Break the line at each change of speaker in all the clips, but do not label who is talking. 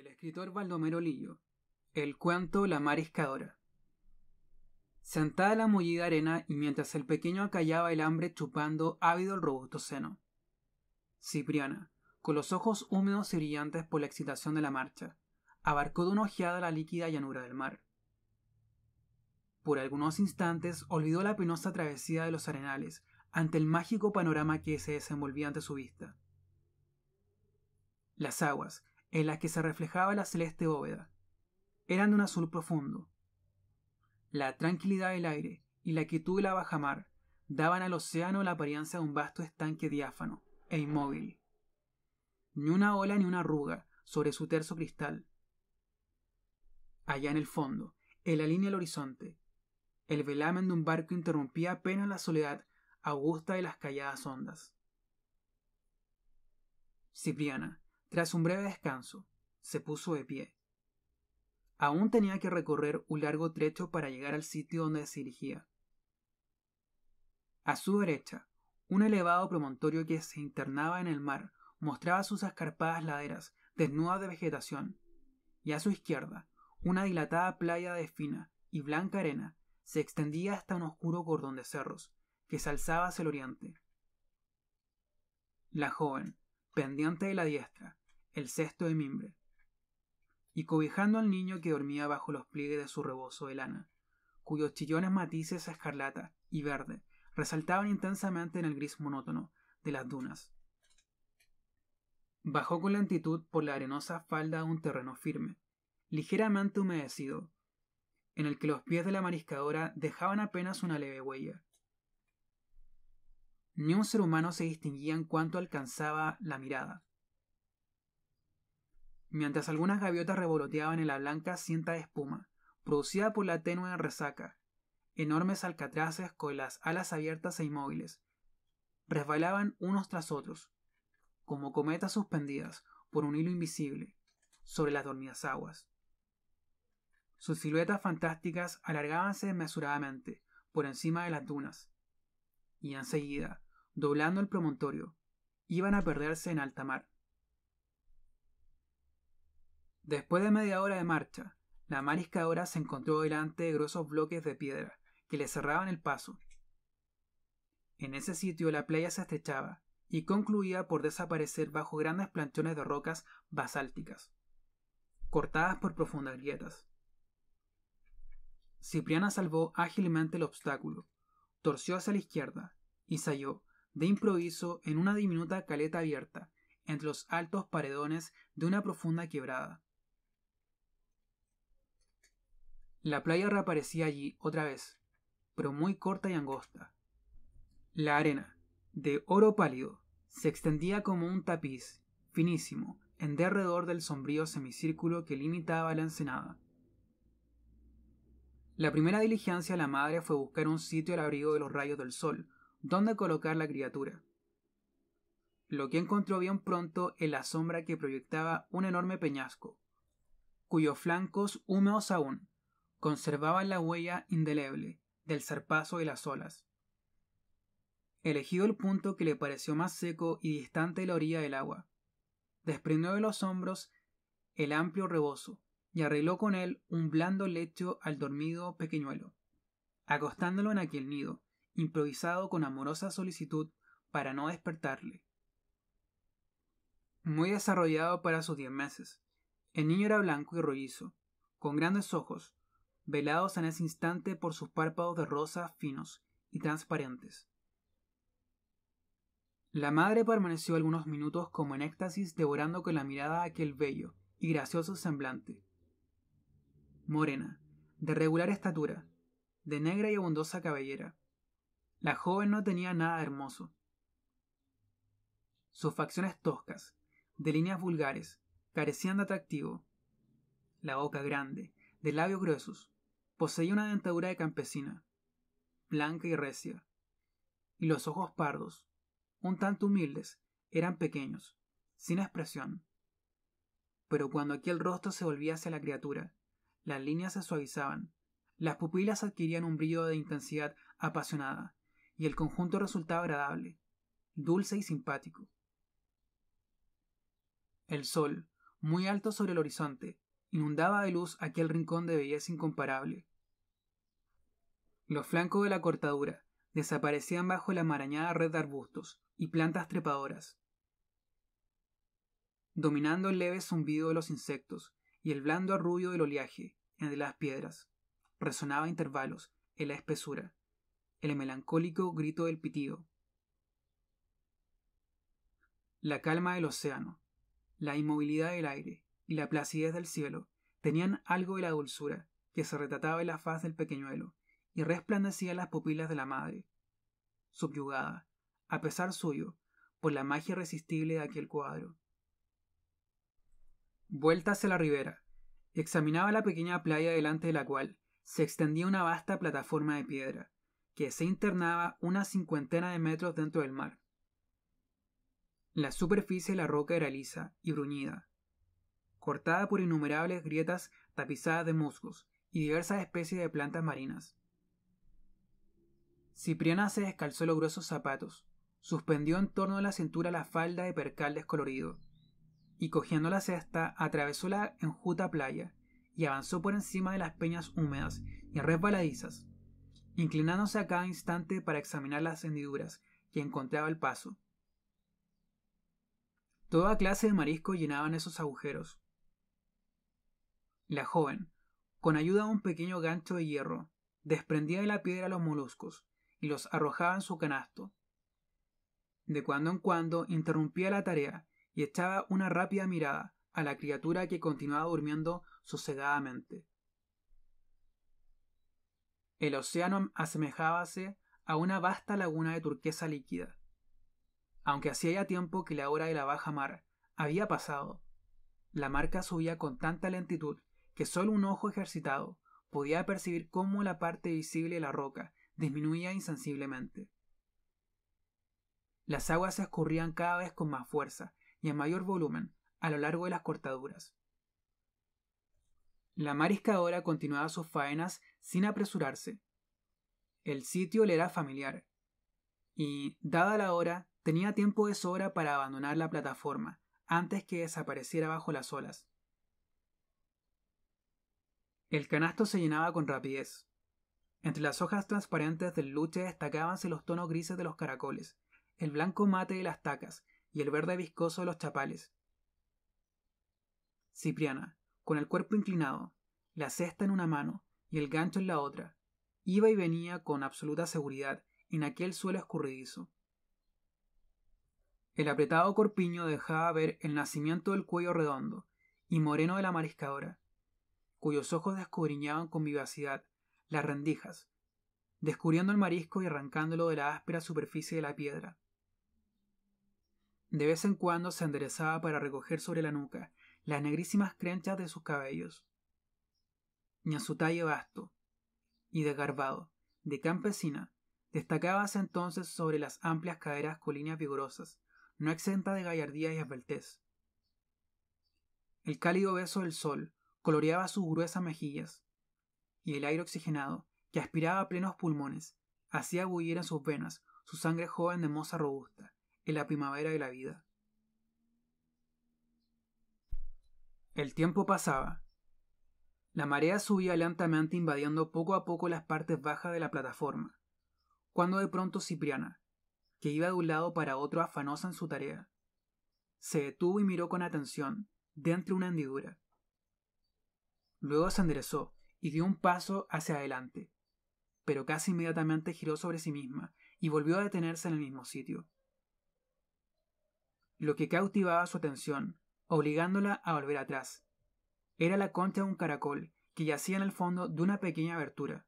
El escritor Baldomero Lillo. El cuento La mariscadora. Sentada en la mullida arena y mientras el pequeño acallaba el hambre chupando ávido el robusto seno. Cipriana, con los ojos húmedos y brillantes por la excitación de la marcha, abarcó de una ojeada la líquida llanura del mar. Por algunos instantes olvidó la penosa travesía de los arenales ante el mágico panorama que se desenvolvía ante su vista. Las aguas, en las que se reflejaba la celeste bóveda. Eran de un azul profundo. La tranquilidad del aire y la quietud de la bajamar daban al océano la apariencia de un vasto estanque diáfano e inmóvil. Ni una ola ni una arruga sobre su terso cristal. Allá en el fondo, en la línea del horizonte, el velamen de un barco interrumpía apenas la soledad augusta de las calladas ondas. Cipriana, tras un breve descanso, se puso de pie. Aún tenía que recorrer un largo trecho para llegar al sitio donde se dirigía. A su derecha, un elevado promontorio que se internaba en el mar mostraba sus escarpadas laderas desnudas de vegetación, y a su izquierda, una dilatada playa de fina y blanca arena se extendía hasta un oscuro cordón de cerros que se alzaba hacia el oriente. La joven, pendiente de la diestra, el cesto de mimbre, y cobijando al niño que dormía bajo los pliegues de su rebozo de lana, cuyos chillones matices escarlata y verde resaltaban intensamente en el gris monótono de las dunas. Bajó con lentitud por la arenosa falda un terreno firme, ligeramente humedecido, en el que los pies de la mariscadora dejaban apenas una leve huella. Ni un ser humano se distinguía en cuanto alcanzaba la mirada, mientras algunas gaviotas revoloteaban en la blanca cinta de espuma, producida por la tenue resaca. Enormes alcatraces con las alas abiertas e inmóviles. Resbalaban unos tras otros, como cometas suspendidas por un hilo invisible, sobre las dormidas aguas. Sus siluetas fantásticas alargábanse desmesuradamente por encima de las dunas, y enseguida, doblando el promontorio, iban a perderse en alta mar. Después de media hora de marcha, la mariscadora se encontró delante de gruesos bloques de piedra que le cerraban el paso. En ese sitio la playa se estrechaba y concluía por desaparecer bajo grandes planchones de rocas basálticas, cortadas por profundas grietas. Cipriana salvó ágilmente el obstáculo, torció hacia la izquierda y salió de improviso, en una diminuta caleta abierta, entre los altos paredones de una profunda quebrada. La playa reaparecía allí otra vez, pero muy corta y angosta. La arena, de oro pálido, se extendía como un tapiz, finísimo, en derredor del sombrío semicírculo que limitaba la ensenada. La primera diligencia de la madre fue buscar un sitio al abrigo de los rayos del sol, donde colocar la criatura. Lo que encontró bien pronto en la sombra que proyectaba un enorme peñasco, cuyos flancos húmedos aún conservaban la huella indeleble del zarpazo de las olas. Elegido el punto que le pareció más seco y distante de la orilla del agua, desprendió de los hombros el amplio rebozo y arregló con él un blando lecho al dormido pequeñuelo, acostándolo en aquel nido, improvisado con amorosa solicitud para no despertarle. Muy desarrollado para sus diez meses, el niño era blanco y rollizo, con grandes ojos, velados en ese instante por sus párpados de rosa finos y transparentes. La madre permaneció algunos minutos como en éxtasis devorando con la mirada aquel bello y gracioso semblante. Morena, de regular estatura, de negra y abundosa cabellera. La joven no tenía nada hermoso. Sus facciones toscas, de líneas vulgares, carecían de atractivo. La boca grande, de labios gruesos, Poseía una dentadura de campesina, blanca y recia, y los ojos pardos, un tanto humildes, eran pequeños, sin expresión. Pero cuando aquel rostro se volvía hacia la criatura, las líneas se suavizaban, las pupilas adquirían un brillo de intensidad apasionada, y el conjunto resultaba agradable, dulce y simpático. El sol, muy alto sobre el horizonte, inundaba de luz aquel rincón de belleza incomparable, los flancos de la cortadura desaparecían bajo la amarañada red de arbustos y plantas trepadoras, dominando el leve zumbido de los insectos y el blando arrullo del oleaje entre las piedras. Resonaba a intervalos en la espesura el melancólico grito del pitido. La calma del océano, la inmovilidad del aire y la placidez del cielo tenían algo de la dulzura que se retrataba en la faz del pequeñuelo, y resplandecía las pupilas de la madre, subyugada, a pesar suyo, por la magia irresistible de aquel cuadro. Vuelta hacia la ribera, examinaba la pequeña playa delante de la cual se extendía una vasta plataforma de piedra, que se internaba una cincuentena de metros dentro del mar. La superficie de la roca era lisa y bruñida, cortada por innumerables grietas tapizadas de musgos y diversas especies de plantas marinas. Cipriana se descalzó los gruesos zapatos, suspendió en torno de la cintura la falda de percal descolorido, y cogiendo la cesta atravesó la enjuta playa y avanzó por encima de las peñas húmedas y resbaladizas, inclinándose a cada instante para examinar las hendiduras que encontraba el paso. Toda clase de marisco llenaban esos agujeros. La joven, con ayuda de un pequeño gancho de hierro, desprendía de la piedra los moluscos, y los arrojaba en su canasto. De cuando en cuando interrumpía la tarea y echaba una rápida mirada a la criatura que continuaba durmiendo sosegadamente. El océano asemejábase a una vasta laguna de turquesa líquida. Aunque hacía ya tiempo que la hora de la baja mar había pasado, la marca subía con tanta lentitud que solo un ojo ejercitado podía percibir cómo la parte visible de la roca disminuía insensiblemente. Las aguas se escurrían cada vez con más fuerza y en mayor volumen a lo largo de las cortaduras. La mariscadora continuaba sus faenas sin apresurarse. El sitio le era familiar, y, dada la hora, tenía tiempo de sobra para abandonar la plataforma antes que desapareciera bajo las olas. El canasto se llenaba con rapidez. Entre las hojas transparentes del luche destacábanse los tonos grises de los caracoles, el blanco mate de las tacas y el verde viscoso de los chapales. Cipriana, con el cuerpo inclinado, la cesta en una mano y el gancho en la otra, iba y venía con absoluta seguridad en aquel suelo escurridizo. El apretado corpiño dejaba ver el nacimiento del cuello redondo y moreno de la mariscadora, cuyos ojos descubriñaban con vivacidad las rendijas, descubriendo el marisco y arrancándolo de la áspera superficie de la piedra. De vez en cuando se enderezaba para recoger sobre la nuca las negrísimas crenchas de sus cabellos. Y a su talle vasto y desgarbado, de campesina, destacábase entonces sobre las amplias caderas colinas vigorosas, no exenta de gallardía y esbeltez. El cálido beso del sol coloreaba sus gruesas mejillas, y el aire oxigenado, que aspiraba a plenos pulmones, hacía bullir en sus venas su sangre joven de moza robusta, en la primavera de la vida. El tiempo pasaba. La marea subía lentamente invadiendo poco a poco las partes bajas de la plataforma, cuando de pronto Cipriana, que iba de un lado para otro afanosa en su tarea, se detuvo y miró con atención, dentro de una hendidura. Luego se enderezó y dio un paso hacia adelante, pero casi inmediatamente giró sobre sí misma y volvió a detenerse en el mismo sitio. Lo que cautivaba su atención, obligándola a volver atrás, era la concha de un caracol que yacía en el fondo de una pequeña abertura.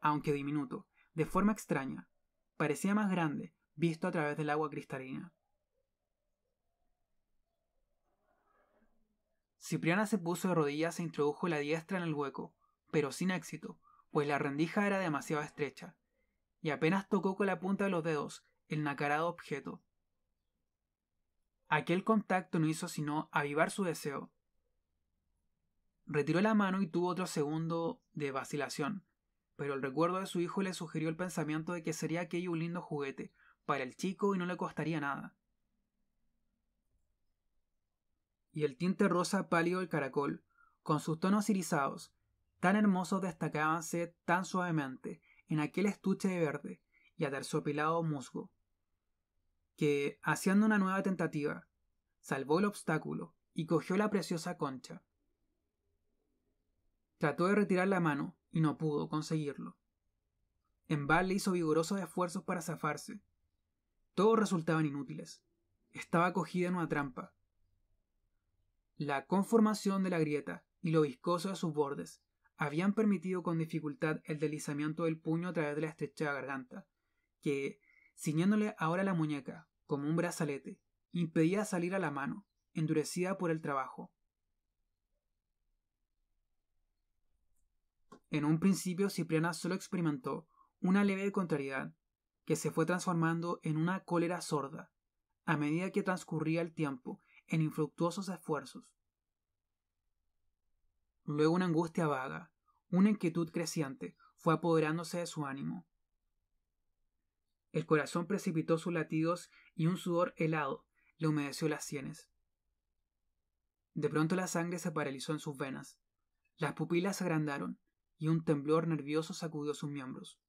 Aunque diminuto, de forma extraña, parecía más grande visto a través del agua cristalina. Cipriana se puso de rodillas e introdujo la diestra en el hueco, pero sin éxito, pues la rendija era demasiado estrecha, y apenas tocó con la punta de los dedos el nacarado objeto. Aquel contacto no hizo sino avivar su deseo. Retiró la mano y tuvo otro segundo de vacilación, pero el recuerdo de su hijo le sugirió el pensamiento de que sería aquello un lindo juguete para el chico y no le costaría nada. y el tinte rosa pálido del caracol, con sus tonos irisados, tan hermosos destacábanse tan suavemente en aquel estuche de verde y aterciopelado musgo, que, haciendo una nueva tentativa, salvó el obstáculo y cogió la preciosa concha. Trató de retirar la mano y no pudo conseguirlo. En le hizo vigorosos esfuerzos para zafarse. Todos resultaban inútiles. Estaba cogida en una trampa, la conformación de la grieta y lo viscoso de sus bordes habían permitido con dificultad el deslizamiento del puño a través de la estrecha garganta, que, ciñéndole ahora la muñeca, como un brazalete, impedía salir a la mano, endurecida por el trabajo. En un principio Cipriana solo experimentó una leve contrariedad, que se fue transformando en una cólera sorda, a medida que transcurría el tiempo en infructuosos esfuerzos. Luego una angustia vaga, una inquietud creciente, fue apoderándose de su ánimo. El corazón precipitó sus latidos y un sudor helado le humedeció las sienes. De pronto la sangre se paralizó en sus venas, las pupilas se agrandaron y un temblor nervioso sacudió sus miembros.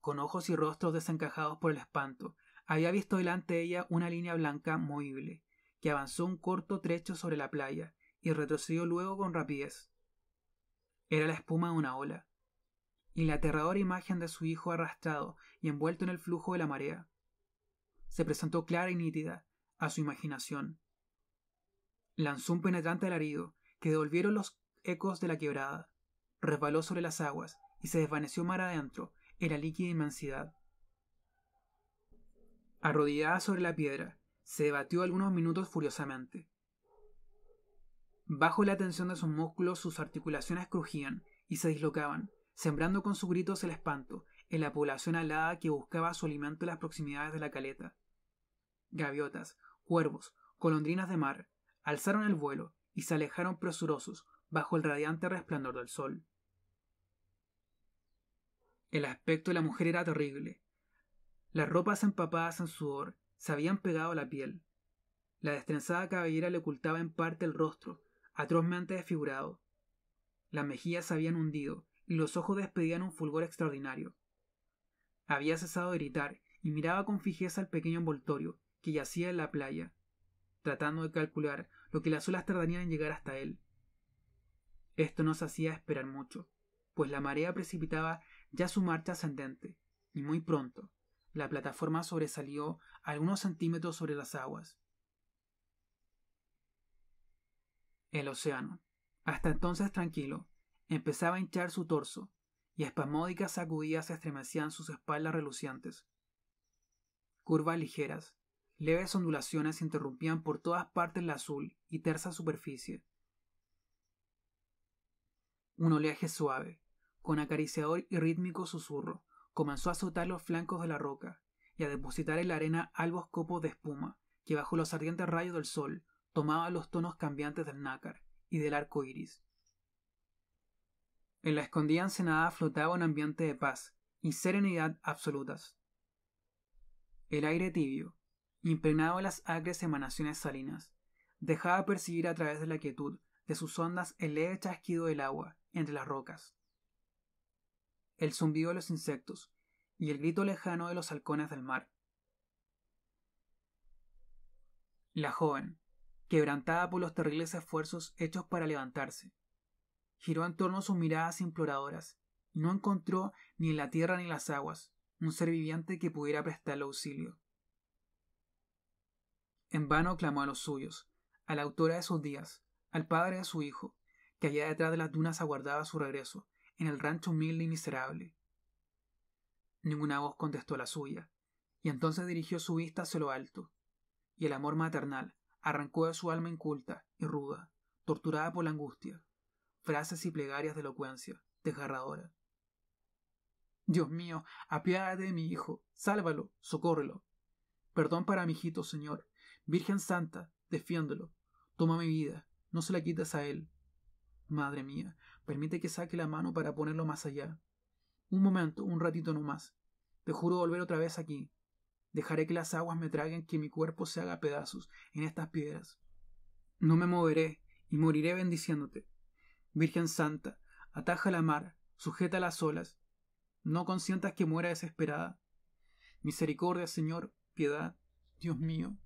Con ojos y rostros desencajados por el espanto había visto delante de ella una línea blanca movible, que avanzó un corto trecho sobre la playa y retrocedió luego con rapidez. Era la espuma de una ola, y la aterradora imagen de su hijo arrastrado y envuelto en el flujo de la marea. Se presentó clara y nítida a su imaginación. Lanzó un penetrante alarido que devolvieron los ecos de la quebrada, resbaló sobre las aguas y se desvaneció mar adentro en la líquida inmensidad. Arrodillada sobre la piedra, se debatió algunos minutos furiosamente. Bajo la tensión de sus músculos, sus articulaciones crujían y se dislocaban, sembrando con sus gritos el espanto en la población alada que buscaba su alimento en las proximidades de la caleta. Gaviotas, cuervos, colondrinas de mar, alzaron el vuelo y se alejaron presurosos bajo el radiante resplandor del sol. El aspecto de la mujer era terrible, las ropas empapadas en sudor se habían pegado a la piel. La destrenzada cabellera le ocultaba en parte el rostro, atrozmente desfigurado. Las mejillas se habían hundido y los ojos despedían un fulgor extraordinario. Había cesado de gritar y miraba con fijeza el pequeño envoltorio que yacía en la playa, tratando de calcular lo que las olas tardarían en llegar hasta él. Esto no se hacía esperar mucho, pues la marea precipitaba ya su marcha ascendente, y muy pronto, la plataforma sobresalió algunos centímetros sobre las aguas. El océano, hasta entonces tranquilo, empezaba a hinchar su torso, y espasmódicas sacudidas estremecían sus espaldas relucientes. Curvas ligeras, leves ondulaciones interrumpían por todas partes la azul y tersa superficie. Un oleaje suave, con acariciador y rítmico susurro, comenzó a azotar los flancos de la roca y a depositar en la arena albos copos de espuma que bajo los ardientes rayos del sol tomaban los tonos cambiantes del nácar y del arco iris. En la escondida ensenada flotaba un ambiente de paz y serenidad absolutas. El aire tibio, impregnado de las agres emanaciones salinas, dejaba percibir a través de la quietud de sus ondas el leve chasquido del agua entre las rocas el zumbido de los insectos y el grito lejano de los halcones del mar. La joven, quebrantada por los terribles esfuerzos hechos para levantarse, giró en torno sus miradas imploradoras y no encontró ni en la tierra ni en las aguas un ser viviente que pudiera prestarle auxilio. En vano clamó a los suyos, a la autora de sus días, al padre de su hijo, que allá detrás de las dunas aguardaba su regreso, en el rancho humilde y miserable. Ninguna voz contestó la suya, y entonces dirigió su vista hacia lo alto, y el amor maternal arrancó de su alma inculta y ruda, torturada por la angustia, frases y plegarias de elocuencia desgarradora. Dios mío, apiádate de mi hijo, sálvalo, socórrelo. Perdón para mi hijito, Señor. Virgen Santa, defiéndolo, Toma mi vida, no se la quites a él, Madre mía, permite que saque la mano para ponerlo más allá. Un momento, un ratito no más. Te juro volver otra vez aquí. Dejaré que las aguas me traguen, que mi cuerpo se haga pedazos en estas piedras. No me moveré y moriré bendiciéndote. Virgen Santa, ataja la mar, sujeta las olas. No consientas que muera desesperada. Misericordia, Señor, piedad, Dios mío.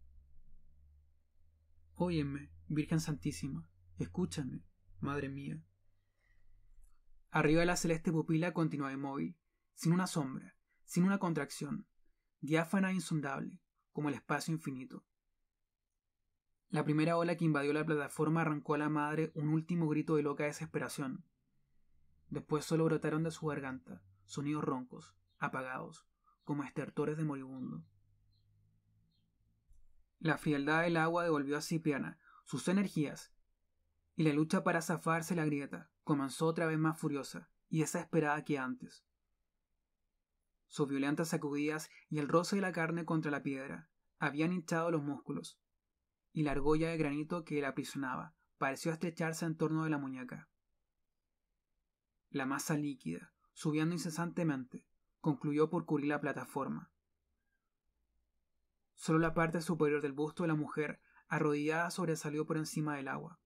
Óyeme, Virgen Santísima, escúchame madre mía. Arriba de la celeste pupila continuaba inmóvil, sin una sombra, sin una contracción, diáfana e insondable, como el espacio infinito. La primera ola que invadió la plataforma arrancó a la madre un último grito de loca desesperación. Después solo brotaron de su garganta sonidos roncos, apagados, como estertores de moribundo. La frialdad del agua devolvió a Cipriana sus energías y la lucha para zafarse la grieta comenzó otra vez más furiosa y desesperada que antes. Sus violentas sacudidas y el roce de la carne contra la piedra habían hinchado los músculos, y la argolla de granito que la aprisionaba pareció estrecharse en torno de la muñeca. La masa líquida, subiendo incesantemente, concluyó por cubrir la plataforma. Solo la parte superior del busto de la mujer arrodillada sobresalió por encima del agua.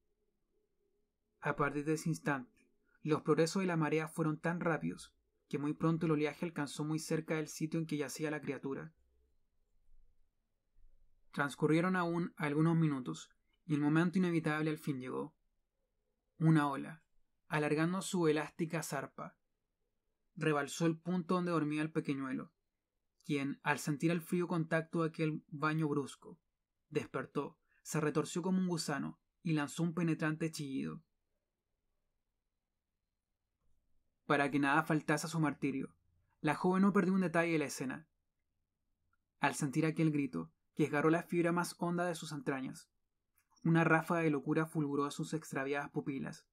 A partir de ese instante, los progresos de la marea fueron tan rápidos que muy pronto el oleaje alcanzó muy cerca del sitio en que yacía la criatura. Transcurrieron aún algunos minutos y el momento inevitable al fin llegó. Una ola, alargando su elástica zarpa, rebalsó el punto donde dormía el pequeñuelo, quien, al sentir el frío contacto de aquel baño brusco, despertó, se retorció como un gusano y lanzó un penetrante chillido. para que nada faltase a su martirio. La joven no perdió un detalle de la escena. Al sentir aquel grito, que esgarró la fibra más honda de sus entrañas, una ráfaga de locura fulguró a sus extraviadas pupilas,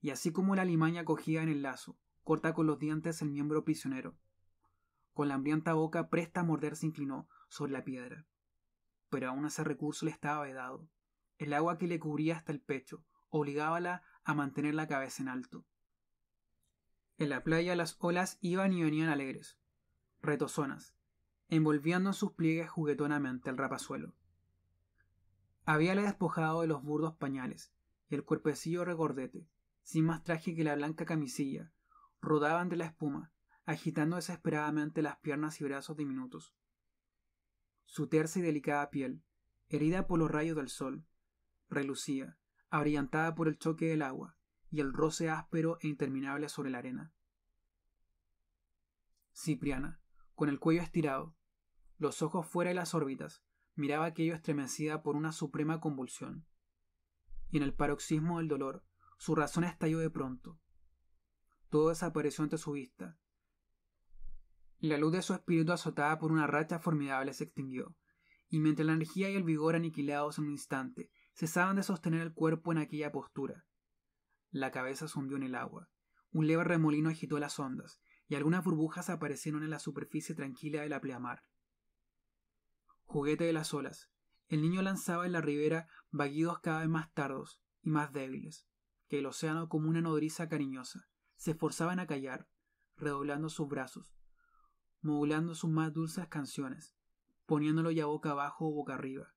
y así como la limaña cogía en el lazo, corta con los dientes el miembro prisionero. Con la hambrienta boca presta a morder se inclinó sobre la piedra. Pero aún ese recurso le estaba vedado. El agua que le cubría hasta el pecho obligábala a mantener la cabeza en alto. En la playa las olas iban y venían alegres, retozonas, envolviendo en sus pliegues juguetonamente el rapazuelo. Habíale despojado de los burdos pañales y el cuerpecillo regordete, sin más traje que la blanca camisilla, rodaba de la espuma, agitando desesperadamente las piernas y brazos diminutos. Su tersa y delicada piel, herida por los rayos del sol, relucía, abrillantada por el choque del agua, y el roce áspero e interminable sobre la arena. Cipriana, con el cuello estirado, los ojos fuera de las órbitas, miraba aquello estremecida por una suprema convulsión. Y en el paroxismo del dolor, su razón estalló de pronto. Todo desapareció ante su vista. La luz de su espíritu azotada por una racha formidable se extinguió, y mientras la energía y el vigor aniquilados en un instante cesaban de sostener el cuerpo en aquella postura, la cabeza zumbió en el agua. Un leve remolino agitó las ondas, y algunas burbujas aparecieron en la superficie tranquila de la pleamar. Juguete de las olas. El niño lanzaba en la ribera vaguidos cada vez más tardos y más débiles, que el océano como una nodriza cariñosa se esforzaban a callar, redoblando sus brazos, modulando sus más dulces canciones, poniéndolo ya boca abajo o boca arriba,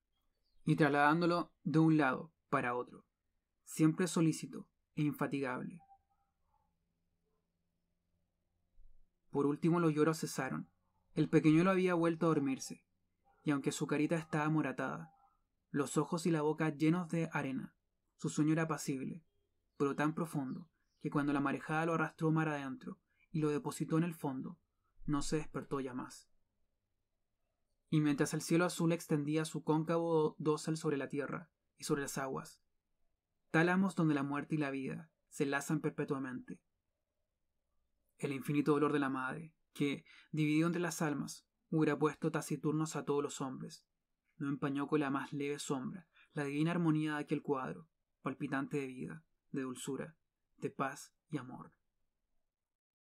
y trasladándolo de un lado para otro, siempre solícito, e infatigable. Por último los lloros cesaron. El pequeñuelo había vuelto a dormirse, y aunque su carita estaba moratada, los ojos y la boca llenos de arena, su sueño era apacible, pero tan profundo que cuando la marejada lo arrastró mar adentro y lo depositó en el fondo, no se despertó ya más. Y mientras el cielo azul extendía su cóncavo dosel sobre la tierra y sobre las aguas, tálamos donde la muerte y la vida se lazan perpetuamente. El infinito dolor de la madre, que, dividido entre las almas, hubiera puesto taciturnos a todos los hombres, no empañó con la más leve sombra la divina armonía de aquel cuadro, palpitante de vida, de dulzura, de paz y amor.